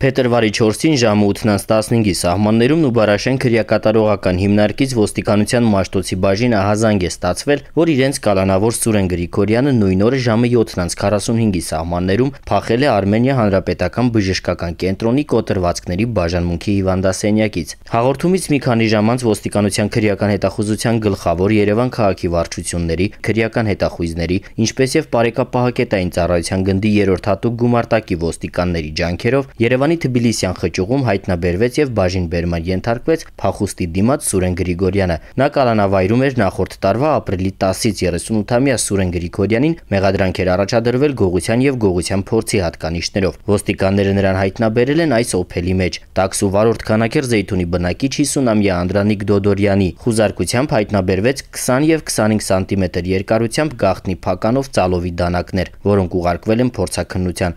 Փետրվարի 4-ին ժամը 8:15-ի սահմաններում Նուբարաշեն քրեակատարողական հիմնարկից ոստիկանության Մաշտոցի բաժին ահազանգ է ստացվել, որ իրենց կալանավոր Սուրեն Գրիգորյանը նույն օրը ժամը 7:45-ի սահմաններում փախել է Արմենիա հանրապետական բժշկական կենտրոնի կոտրվածքների բաժանմունքի հիվանդասենյակից։ Հաղորդումից մի քանի ժամ անց ոստիկանության քրեական հետախուզության գլխավոր Երևան քաղաքի վարչությունների քրեական հետախույզների, ինչպես եւ Պարեկապահակետային ծառայության գնդի 3-րդ հատուկ գումարտակի ոստիկանների ջանքերով Երևան Երևանի Թբիլիսյան խճուղում հայտնաբերվեց եւ բաժին բերման ենթարկվեց փախուստի դիմաց Սուրեն Գրիգորյանը։ Նա կալանավայրում էր նախորդ տարվա ապրիլի 10-ից 38-ամյա Սուրեն Գրիգորյանին մեղադրանք էր առաջադրվել Գողության եւ Գողության փորձի հատկանիշներով։ Ոստիկանները նրան հայտնաբերել են այս օփելի մեջ։ Տաքսու վարորդ քանակեր Զեյթունի բնակիչ 50-ամյա Անդրանիկ Դոդորյանի խուզարկությամբ հայտնաբերվեց 20 եւ 25 սանտիմետր երկարությամբ գաղտնի փականով ծալովի դանակներ, որոնք ուղարկվել են փորձաքննության։